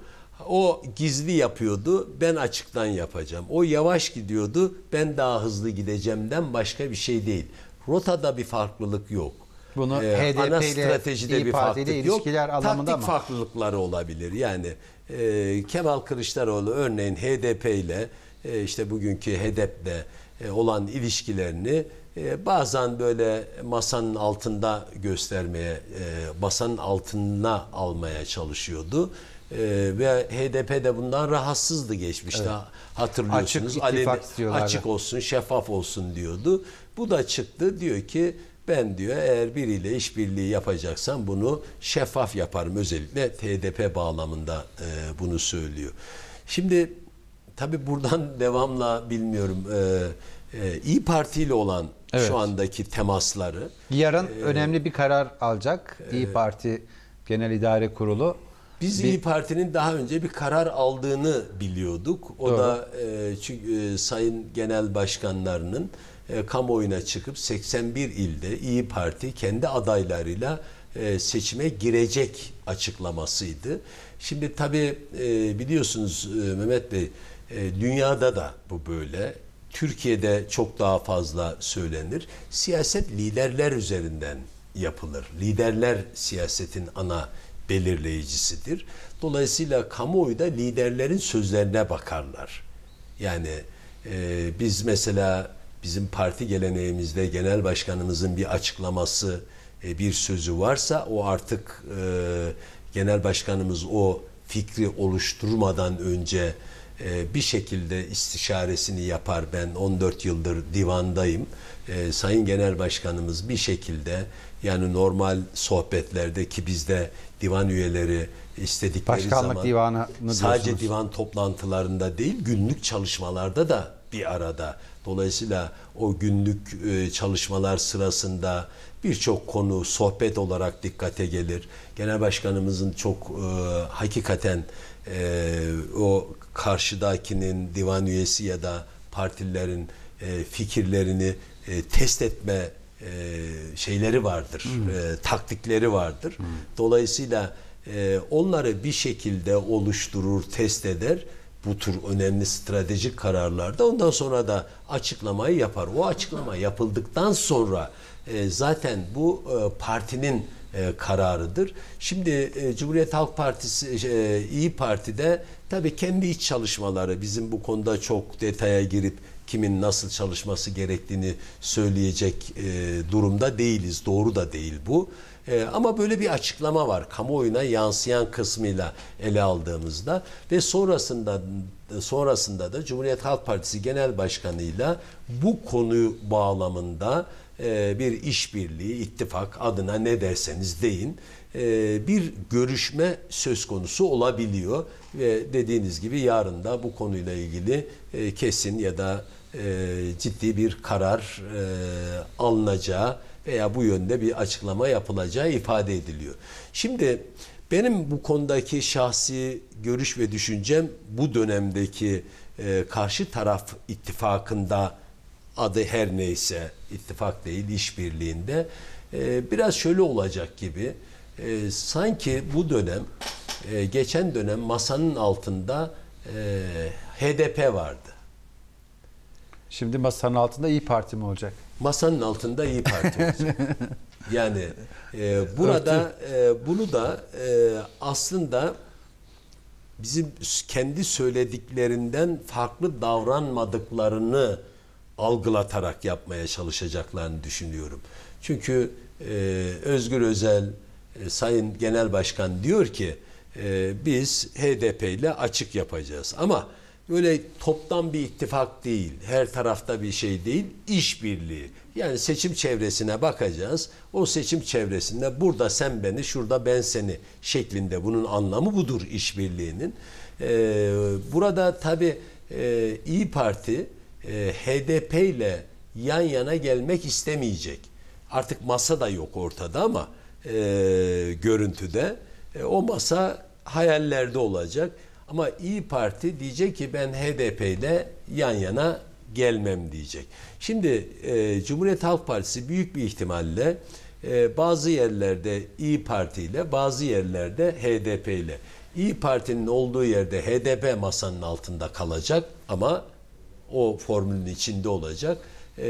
O gizli yapıyordu, ben açıktan yapacağım. O yavaş gidiyordu, ben daha hızlı gideceğimden başka bir şey değil. Rotada bir farklılık yok. Bunu ee, HDP ana ile stratejide İYİ bir farklılık yok. Taktik alamında farklılıkları olabilir. Yani ee, Kemal Kılıçdaroğlu örneğin HDP ile e, işte bugünkü HDP e, olan ilişkilerini e, bazen böyle masanın altında göstermeye, e, masanın altına almaya çalışıyordu. E, ve HDP de bundan rahatsızdı geçmişte evet. hatırlıyorsunuz. Açık, alevi, açık olsun, şeffaf olsun diyordu. Bu da çıktı diyor ki ben diyor eğer biriyle işbirliği yapacaksan bunu şeffaf yaparım. Özellikle TDP bağlamında e, bunu söylüyor. Şimdi tabi buradan devamla bilmiyorum e, e, İyi Parti ile olan evet. şu andaki temasları. Yarın e, önemli bir karar alacak e, İyi Parti Genel İdare Kurulu. Biz bir... İyi Parti'nin daha önce bir karar aldığını biliyorduk. O Doğru. da e, çünkü e, sayın genel başkanlarının e, kamuoyuna çıkıp 81 ilde İyi Parti kendi adaylarıyla e, seçime girecek açıklamasıydı. Şimdi tabii e, biliyorsunuz Mehmet Bey dünyada da bu böyle. Türkiye'de çok daha fazla söylenir. Siyaset liderler üzerinden yapılır. Liderler siyasetin ana belirleyicisidir. Dolayısıyla kamuoyu da liderlerin sözlerine bakarlar. Yani e, biz mesela bizim parti geleneğimizde genel başkanımızın bir açıklaması, e, bir sözü varsa o artık e, genel başkanımız o fikri oluşturmadan önce e, bir şekilde istişaresini yapar. Ben 14 yıldır divandayım. E, Sayın Genel Başkanımız bir şekilde yani normal sohbetlerde ki bizde divan üyeleri istedikleri Başkanlık zaman sadece divan toplantılarında değil günlük çalışmalarda da bir arada Dolayısıyla o günlük e, çalışmalar sırasında birçok konu sohbet olarak dikkate gelir. Genel Başkanımızın çok e, hakikaten e, o karşıdakinin divan üyesi ya da partilerin fikirlerini test etme şeyleri vardır, hmm. taktikleri vardır. Hmm. Dolayısıyla onları bir şekilde oluşturur, test eder bu tür önemli stratejik kararlarda ondan sonra da açıklamayı yapar. O açıklama yapıldıktan sonra e, zaten bu e, partinin e, kararıdır. Şimdi e, Cumhuriyet Halk Partisi e, İyi Parti'de tabii kendi iç çalışmaları bizim bu konuda çok detaya girip kimin nasıl çalışması gerektiğini söyleyecek e, durumda değiliz. Doğru da değil bu. E, ama böyle bir açıklama var kamuoyuna yansıyan kısmıyla ele aldığımızda ve sonrasında sonrasında da Cumhuriyet Halk Partisi Genel Başkanı'yla bu konuyu bağlamında e, bir işbirliği, ittifak adına ne derseniz deyin e, bir görüşme söz konusu olabiliyor ve dediğiniz gibi yarın da bu konuyla ilgili e, kesin ya da e, ciddi bir karar e, alınacağı veya bu yönde bir açıklama yapılacağı ifade ediliyor. Şimdi benim bu konudaki şahsi görüş ve düşüncem bu dönemdeki e, karşı taraf ittifakında adı her neyse ittifak değil işbirliğinde e, biraz şöyle olacak gibi e, sanki bu dönem e, geçen dönem masanın altında e, HDP vardı. Şimdi masanın altında İyi Parti mi olacak? masanın altında iyi Parti yani e, burada e, bunu da e, aslında bizim kendi söylediklerinden farklı davranmadıklarını algılatarak yapmaya çalışacaklarını düşünüyorum. Çünkü e, Özgür Özel e, Sayın Genel Başkan diyor ki e, biz HDP ile açık yapacağız. Ama böyle toptan bir ittifak değil, her tarafta bir şey değil, işbirliği. Yani seçim çevresine bakacağız. O seçim çevresinde burada sen beni, şurada ben seni şeklinde bunun anlamı budur işbirliğinin. Ee, burada tabii e, İyi Parti e, HDP ile yan yana gelmek istemeyecek. Artık masa da yok ortada ama e, görüntüde e, o masa hayallerde olacak. Ama İyi Parti diyecek ki ben HDP ile yan yana gelmem diyecek. Şimdi e, Cumhuriyet Halk Partisi büyük bir ihtimalle e, bazı yerlerde İyi Parti ile bazı yerlerde HDP ile İyi Parti'nin olduğu yerde HDP masanın altında kalacak ama o formülün içinde olacak. E,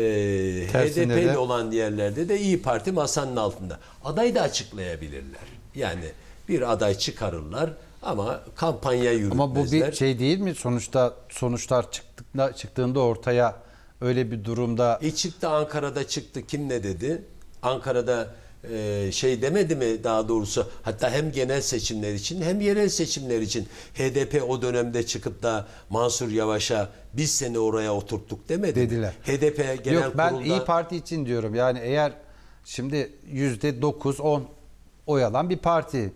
HDP ile olan yerlerde de İyi Parti masanın altında. Adayı da açıklayabilirler. Yani bir aday çıkarırlar. Ama kampanya yürütmezler. Ama bu bir şey değil mi? Sonuçta sonuçlar çıktığında, çıktığında ortaya öyle bir durumda... E çıktı Ankara'da çıktı. Kim ne dedi? Ankara'da e, şey demedi mi daha doğrusu hatta hem genel seçimler için hem yerel seçimler için HDP o dönemde çıkıp da Mansur Yavaş'a biz seni oraya oturttuk demedi Dediler. Mi? HDP genel kurulda Yok, ben kurulda... İyi Parti için diyorum yani eğer şimdi %9-10 oy alan bir parti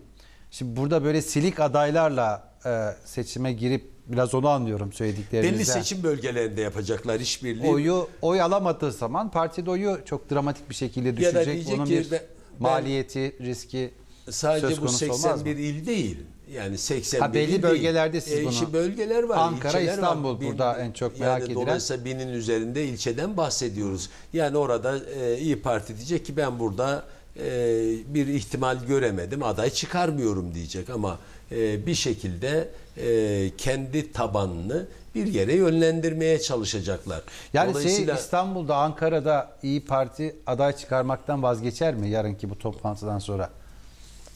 Şimdi burada böyle silik adaylarla e, seçime girip biraz onu anlıyorum söylediklerinizden. Belli seçim bölgelerinde yapacaklar işbirliği. Oyu oy alamadığı zaman partide oyu çok dramatik bir şekilde düşecek. Ya da diyecek Onun bir ben, maliyeti, riski sadece söz konusu bu 81 il değil. Yani 81 ha, belli bölgelerde değil. siz e, bunu. Eşi bölgeler var. Ankara, İstanbul var. burada Bin, en çok merak yani edilen. Dolayısıyla binin üzerinde ilçeden bahsediyoruz. Yani orada e, İyi Parti diyecek ki ben burada e, bir ihtimal göremedim aday çıkarmıyorum diyecek ama e, bir şekilde e, kendi tabanını bir yere yönlendirmeye çalışacaklar. Yani şey, Dolayısıyla... İstanbul'da Ankara'da İyi Parti aday çıkarmaktan vazgeçer mi yarınki bu toplantıdan sonra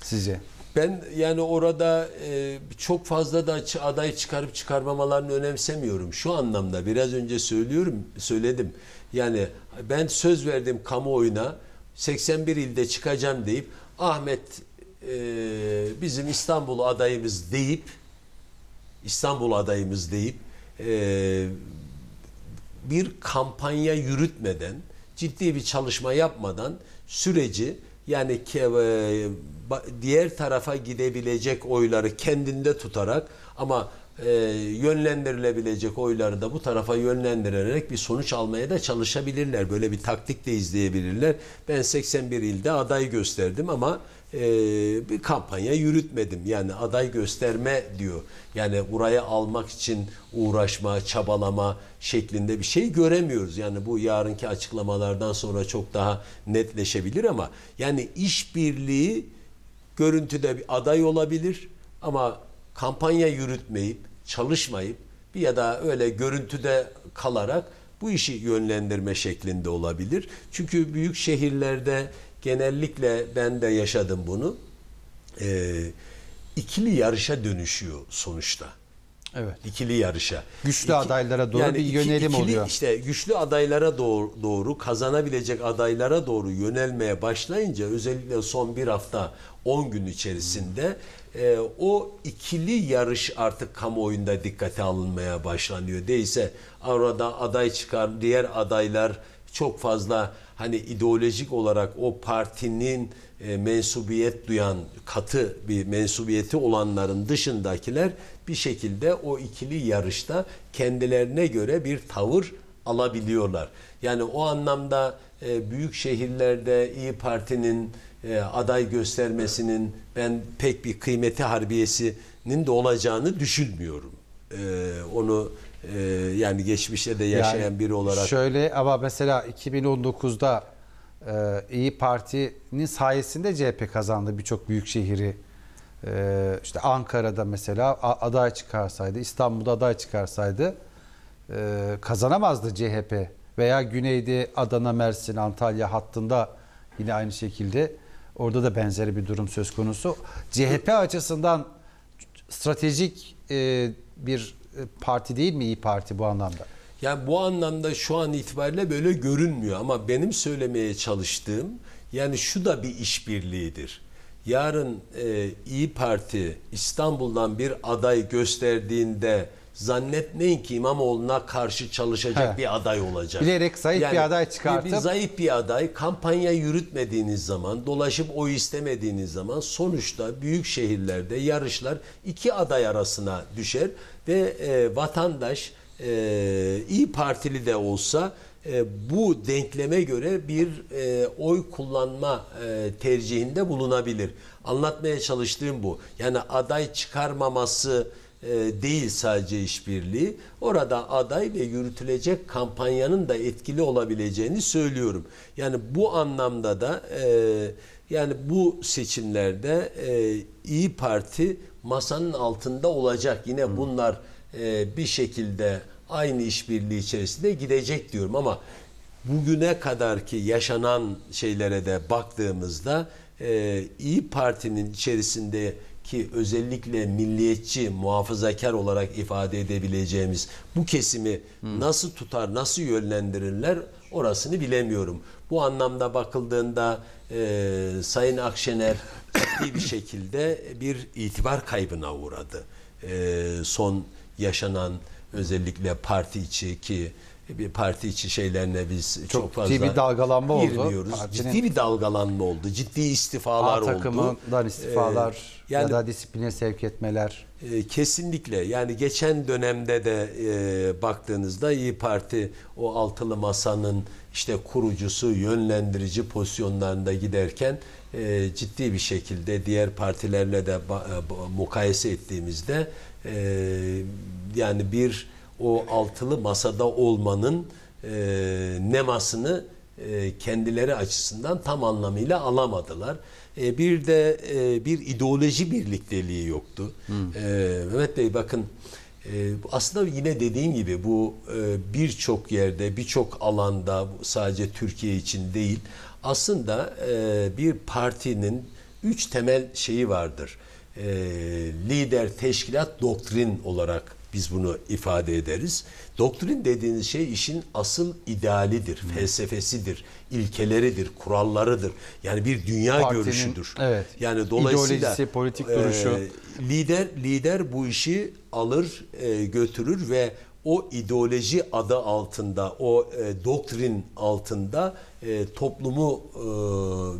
sizce? Ben yani orada e, çok fazla da aday çıkarıp çıkarmamalarını önemsemiyorum. Şu anlamda biraz önce söylüyorum söyledim. Yani ben söz verdim kamuoyuna 81 ilde çıkacağım deyip Ahmet e, bizim İstanbul adayımız deyip İstanbul adayımız deyip e, bir kampanya yürütmeden ciddi bir çalışma yapmadan süreci yani e, diğer tarafa gidebilecek oyları kendinde tutarak ama e, yönlendirilebilecek oyları da bu tarafa yönlendirerek bir sonuç almaya da çalışabilirler. Böyle bir taktik de izleyebilirler. Ben 81 ilde aday gösterdim ama e, bir kampanya yürütmedim. Yani aday gösterme diyor. Yani buraya almak için uğraşma, çabalama şeklinde bir şey göremiyoruz. Yani bu yarınki açıklamalardan sonra çok daha netleşebilir ama yani işbirliği görüntüde bir aday olabilir ama kampanya yürütmeyip, çalışmayıp bir ya da öyle görüntüde kalarak bu işi yönlendirme şeklinde olabilir. Çünkü büyük şehirlerde genellikle ben de yaşadım bunu. E, ikili yarışa dönüşüyor sonuçta. Evet. İkili yarışa. Güçlü İki, adaylara doğru yani bir yönelim ikili, oluyor. İşte güçlü adaylara doğru, doğru kazanabilecek adaylara doğru yönelmeye başlayınca özellikle son bir hafta 10 gün içerisinde e, o ikili yarış artık kamuoyunda dikkate alınmaya başlanıyor. Değilse orada aday çıkar, diğer adaylar çok fazla hani ideolojik olarak o partinin e, mensubiyet duyan katı bir mensubiyeti olanların dışındakiler bir şekilde o ikili yarışta kendilerine göre bir tavır alabiliyorlar. Yani o anlamda e, büyük şehirlerde İyi Parti'nin e, aday göstermesinin ben pek bir kıymeti harbiyesinin de olacağını düşünmüyorum. E, onu e, yani geçmişte de yaşayan yani biri olarak. Şöyle ama mesela 2019'da e, İyi Parti'nin sayesinde CHP kazandı birçok büyük şehri. Ee, işte Ankara'da mesela aday çıkarsaydı, İstanbul'da aday çıkarsaydı e, kazanamazdı CHP. Veya Güney'de Adana, Mersin, Antalya hattında yine aynı şekilde orada da benzeri bir durum söz konusu. CHP açısından stratejik e, bir e, parti değil mi İyi Parti bu anlamda? Yani bu anlamda şu an itibariyle böyle görünmüyor ama benim söylemeye çalıştığım yani şu da bir işbirliğidir yarın e, İyi Parti İstanbul'dan bir aday gösterdiğinde zannetmeyin ki İmamoğlu'na karşı çalışacak He. bir aday olacak. Bilerek zayıf yani, bir aday çıkartıp. Bir, bir zayıf bir aday kampanya yürütmediğiniz zaman, dolaşıp oy istemediğiniz zaman sonuçta büyük şehirlerde yarışlar iki aday arasına düşer ve e, vatandaş e, iyi partili de olsa e, bu denkleme göre bir e, oy kullanma e, tercihinde bulunabilir. Anlatmaya çalıştığım bu. Yani aday çıkarmaması e, değil sadece işbirliği. Orada aday ve yürütülecek kampanyanın da etkili olabileceğini söylüyorum. Yani bu anlamda da e, yani bu seçimlerde e, İyi Parti masanın altında olacak. Yine bunlar e, bir şekilde aynı işbirliği içerisinde gidecek diyorum ama bugüne kadar ki yaşanan şeylere de baktığımızda e, İyi Parti'nin içerisinde ki özellikle milliyetçi, muhafazakar olarak ifade edebileceğimiz bu kesimi hmm. nasıl tutar, nasıl yönlendirirler orasını bilemiyorum. Bu anlamda bakıldığında e, Sayın Akşener ciddi bir şekilde bir itibar kaybına uğradı. E, son yaşanan Özellikle parti içi ki bir parti içi şeylerine biz çok, çok fazla ciddi bir dalgalanma oldu. Ciddi bir dalgalanma oldu. Ciddi istifalar A takımından ee, istifalar ee, yani, ya da disipline sevk etmeler. E, kesinlikle. Yani geçen dönemde de e, baktığınızda İyi Parti o altılı masanın işte kurucusu, yönlendirici pozisyonlarında giderken e, ciddi bir şekilde diğer partilerle de e, mukayese ettiğimizde e, yani bir o altılı masada olmanın e, nemasını e, kendileri açısından tam anlamıyla alamadılar. E, bir de e, bir ideoloji birlikteliği yoktu. Hmm. E, Mehmet Bey bakın e, aslında yine dediğim gibi bu e, birçok yerde birçok alanda sadece Türkiye için değil aslında e, bir partinin üç temel şeyi vardır. E, lider, teşkilat, doktrin olarak biz bunu ifade ederiz. Doktrin dediğiniz şey işin asıl idealidir, hmm. felsefesidir, ilkeleridir, kurallarıdır. Yani bir dünya Partinin, görüşüdür. Evet. Yani dolayısıyla ideolojisi, politik e, duruşu. E, lider lider bu işi alır, e, götürür ve o ideoloji adı altında, o e, doktrin altında e, toplumu e,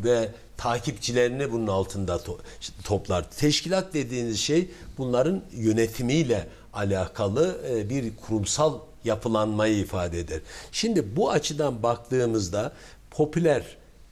ve takipçilerini bunun altında to toplar. Teşkilat dediğiniz şey bunların yönetimiyle alakalı e, bir kurumsal yapılanmayı ifade eder. Şimdi bu açıdan baktığımızda popüler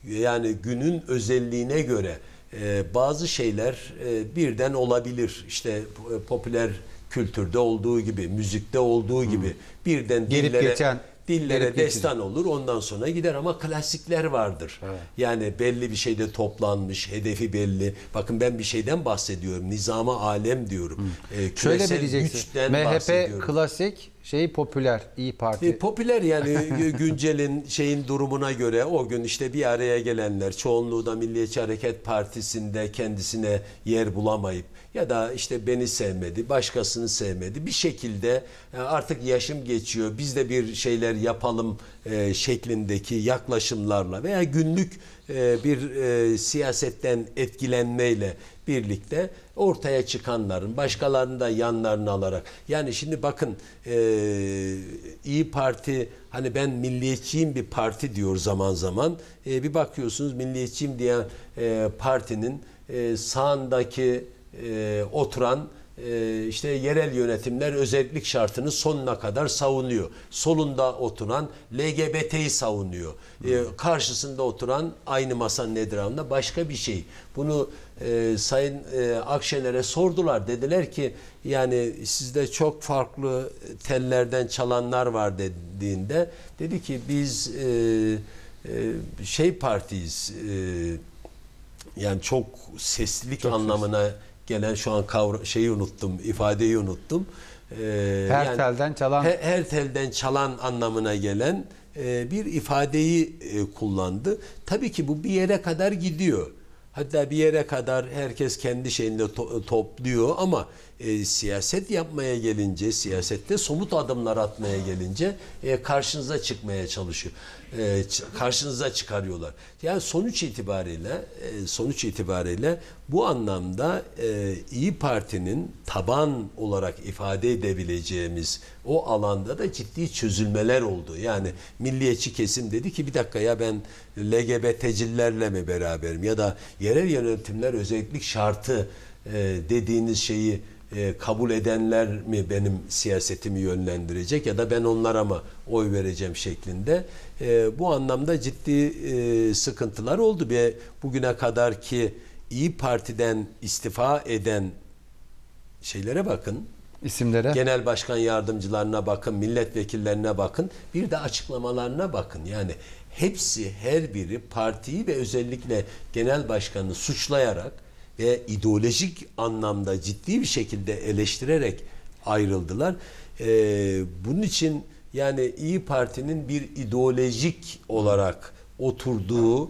yani günün özelliğine göre e, bazı şeyler e, birden olabilir. İşte popüler kültürde olduğu gibi, müzikte olduğu gibi birden Gelip dillere geçen dillere Gerek destan geçir. olur ondan sonra gider ama klasikler vardır. Evet. Yani belli bir şeyde toplanmış, hedefi belli. Bakın ben bir şeyden bahsediyorum. Nizama alem diyorum. Hı. Hmm. E, ee, Şöyle mi diyeceksin? MHP klasik, şey popüler iyi Parti. E, popüler yani e, güncelin şeyin durumuna göre o gün işte bir araya gelenler çoğunluğu da Milliyetçi Hareket Partisi'nde kendisine yer bulamayıp ya da işte beni sevmedi, başkasını sevmedi. Bir şekilde e, artık yaşım geçiyor, biz de bir şeyler yapalım e, şeklindeki yaklaşımlarla veya günlük e, bir siyasetten etkilenmeyle birlikte ortaya çıkanların başkalarını da yanlarına alarak yani şimdi bakın e, İyi Parti hani ben milliyetçiyim bir parti diyor zaman zaman bir bakıyorsunuz milliyetçiyim diyen partinin sağındaki e, oturan e, işte yerel yönetimler özellik şartını sonuna kadar savunuyor. Solunda oturan LGBT'yi savunuyor. E, hmm. karşısında oturan aynı masanın etrafında başka bir şey. Bunu e, Sayın e, Akşener'e sordular. Dediler ki yani sizde çok farklı tellerden çalanlar var dediğinde dedi ki biz e, e, şey partiyiz e, yani çok seslilik çok anlamına sesli gelen şu an kavra şeyi unuttum, ifadeyi unuttum. Ee, her yani, telden çalan. Her, her telden çalan anlamına gelen e, bir ifadeyi e, kullandı. Tabii ki bu bir yere kadar gidiyor. Hatta bir yere kadar herkes kendi şeyinde to topluyor ama e, siyaset yapmaya gelince, siyasette somut adımlar atmaya gelince e, karşınıza çıkmaya çalışıyor. E, karşınıza çıkarıyorlar. Yani sonuç itibariyle e, sonuç itibariyle bu anlamda e, İyi Parti'nin taban olarak ifade edebileceğimiz o alanda da ciddi çözülmeler oldu. Yani milliyetçi kesim dedi ki bir dakika ya ben LGBT'cilerle mi beraberim ya da yerel yönetimler özellik şartı e, dediğiniz şeyi e, kabul edenler mi benim siyasetimi yönlendirecek ya da ben onlara mı oy vereceğim şeklinde e, bu anlamda ciddi e, sıkıntılar oldu ve bugüne kadar ki İyi Parti'den istifa eden şeylere bakın isimlere. Genel başkan yardımcılarına bakın, milletvekillerine bakın, bir de açıklamalarına bakın. Yani hepsi her biri partiyi ve özellikle genel başkanı suçlayarak ve ideolojik anlamda ciddi bir şekilde eleştirerek ayrıldılar. Ee, bunun için yani İyi Parti'nin bir ideolojik olarak oturduğu e,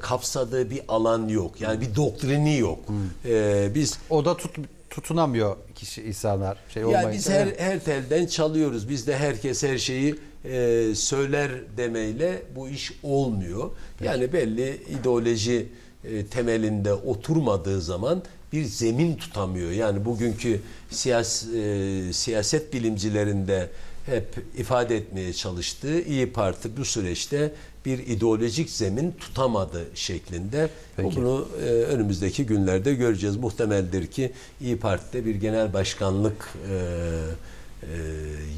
kapsadığı bir alan yok. Yani bir doktrini yok. Hmm. Ee, biz o da tut, tutunamıyor kişi insanlar. Şey ya yani biz her her telden çalıyoruz. Biz de herkes her şeyi e, söyler demeyle bu iş olmuyor. Yani belli ideoloji e, temelinde oturmadığı zaman bir zemin tutamıyor. Yani bugünkü siyas, e, siyaset bilimcilerinde hep ifade etmeye çalıştığı İyi Parti bu süreçte bir ideolojik zemin tutamadı şeklinde. Peki. Bunu e, önümüzdeki günlerde göreceğiz. Muhtemeldir ki İyi Parti'de bir genel başkanlık e, e,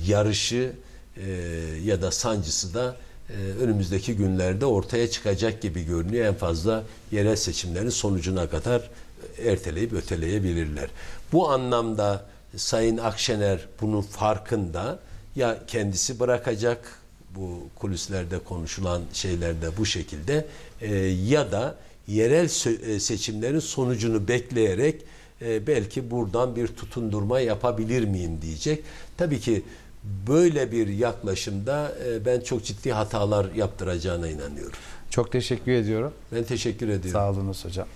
yarışı e, ya da sancısı da ee, önümüzdeki günlerde ortaya çıkacak gibi görünüyor. En fazla yerel seçimlerin sonucuna kadar erteleyip öteleyebilirler. Bu anlamda Sayın Akşener bunun farkında ya kendisi bırakacak bu kulislerde konuşulan şeylerde bu şekilde e, ya da yerel e, seçimlerin sonucunu bekleyerek e, belki buradan bir tutundurma yapabilir miyim diyecek. Tabii ki böyle bir yaklaşımda e, ben çok ciddi hatalar yaptıracağına inanıyorum. Çok teşekkür ediyorum. Ben teşekkür ediyorum. Sağ hocam.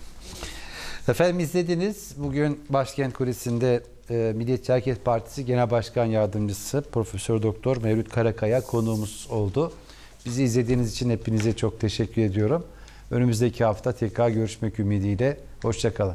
Efendim izlediniz. Bugün Başkent Kulesi'nde e, Milliyetçi Hareket Partisi Genel Başkan Yardımcısı Profesör Doktor Mevlüt Karakaya konuğumuz oldu. Bizi izlediğiniz için hepinize çok teşekkür ediyorum. Önümüzdeki hafta tekrar görüşmek ümidiyle. Hoşçakalın.